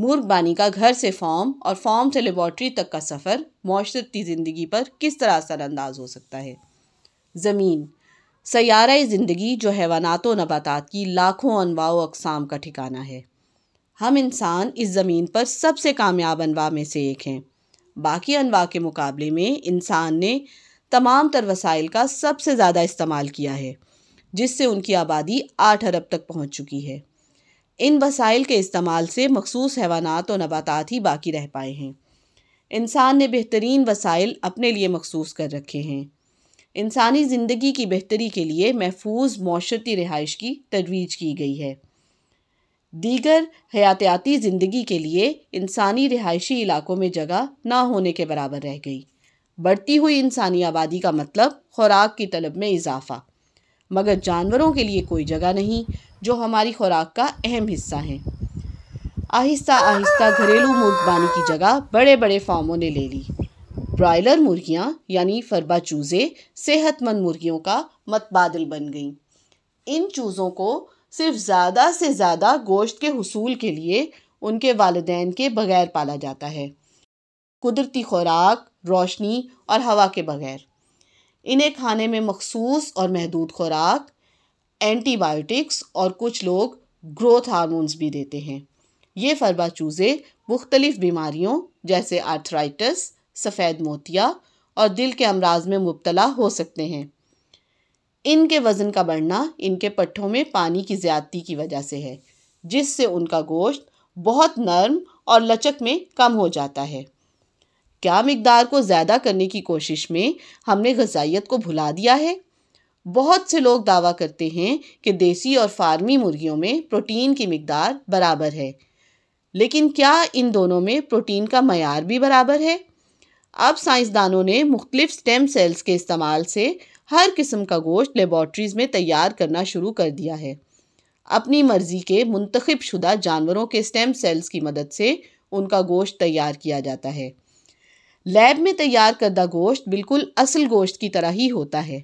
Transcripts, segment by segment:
बानी का घर से फॉर्म और फॉर्म से लेबॉर्ट्री तक का सफ़र माशरती ज़िंदगी पर किस तरह असरानंदाज हो सकता है ज़मीन सयारा ज़िंदगी जो हैवानात नबातात की लाखों अनवा अकसाम का ठिकाना है हम इंसान इस ज़मीन पर सबसे कामयाब अनवा में से एक हैं बाकी अनवा के मुकाबले में इंसान ने तमाम तर वसाइल का सबसे ज़्यादा इस्तेमाल किया है जिससे उनकी आबादी आठ अरब तक पहुँच चुकी है इन वसाइल के इस्तेमाल से मखसूस हैवानात और नबातात ही बाकी रह पाए हैं इंसान ने बेहतरीन वसाइल अपने लिए मखसूस कर रखे हैं इंसानी ज़िंदगी की बेहतरी के लिए महफूज माशरती रिहाइश की तजवीज़ की गई है दीगर हयातियाती ज़िंदगी के लिए इंसानी रिहायशी इलाकों में जगह ना होने के बराबर रह गई बढ़ती हुई इंसानी आबादी का मतलब खुराक की तलब में इजाफ़ा मगर जानवरों के लिए कोई जगह नहीं जो हमारी खुराक का अहम हिस्सा हैं आहिस्ता आहिस्ता घरेलू मुर्गबानी की जगह बड़े बड़े फार्मों ने ले ली ब्रॉयलर मुर्गियाँ यानी फरबा चूज़े सेहतमंद मुर्गियों का मतबादल बन गईं इन चूज़ों को सिर्फ ज़्यादा से ज़्यादा गोश्त के हसूल के लिए उनके वालदेन के बगैर पाला जाता है कुदरती खुराक रोशनी और हवा के बगैर इन्हें खाने में मखसूस और महदूद खुराक एंटीबायोटिक्स और कुछ लोग ग्रोथ हारमोन्स भी देते हैं ये फरबा चूज़े मुख्तलिफ़ बीमारियों जैसे आर्थराइटस सफ़ेद मोतिया और दिल के अमराज में मुबतला हो सकते हैं इनके वज़न का बढ़ना इनके पट्ठों में पानी की ज़्यादती की वजह से है जिससे उनका गोश्त बहुत नरम और लचक में कम हो जाता है क्या मकदार को ज़्यादा करने की कोशिश में हमने गजाइत को भुला दिया है बहुत से लोग दावा करते हैं कि देसी और फार्मी मुर्गियों में प्रोटीन की मकदार बराबर है लेकिन क्या इन दोनों में प्रोटीन का मैार भी बराबर है अब साइंसदानों ने मुख्तलिफ स्टेम सेल्स के इस्तेमाल से हर किस्म का गोश्त लेबॉर्ट्रीज़ में तैयार करना शुरू कर दिया है अपनी मर्ज़ी के मुंतखब शुदा जानवरों के स्टेम सेल्स की मदद से उनका गोश्त तैयार किया जाता है लैब में तैयार करदा गोश्त बिल्कुल असल गोश्त की तरह ही होता है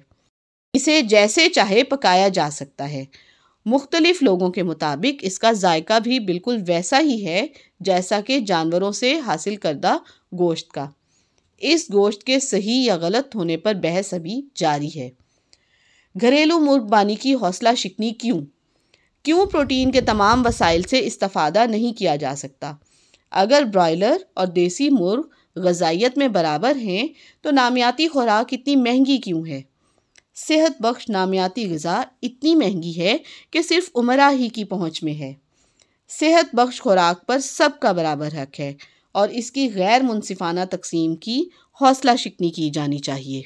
इसे जैसे चाहे पकाया जा सकता है मुख्तलिफ लोगों के मुताबिक इसका जायका भी बिल्कुल वैसा ही है जैसा कि जानवरों से हासिल करदा गोश्त का इस गोश्त के सही या गलत होने पर बहस अभी जारी है घरेलू मुर्गबानी की हौसला शिकनी क्यों क्यों प्रोटीन के तमाम वसाइल से इस्तफादा नहीं किया जा सकता अगर ब्रॉयलर और देसी मुर्ग गजाइत में बराबर हैं तो नामियाती खुराक इतनी महंगी क्यों है सेहत बख्श नामियाती गज़ा इतनी महंगी है कि सिर्फ उमरा ही की पहुंच में है सेहत बख्श खुराक पर सब का बराबर हक है और इसकी गैर मुनसिफाना तकसीम की हौसला शिकनी की जानी चाहिए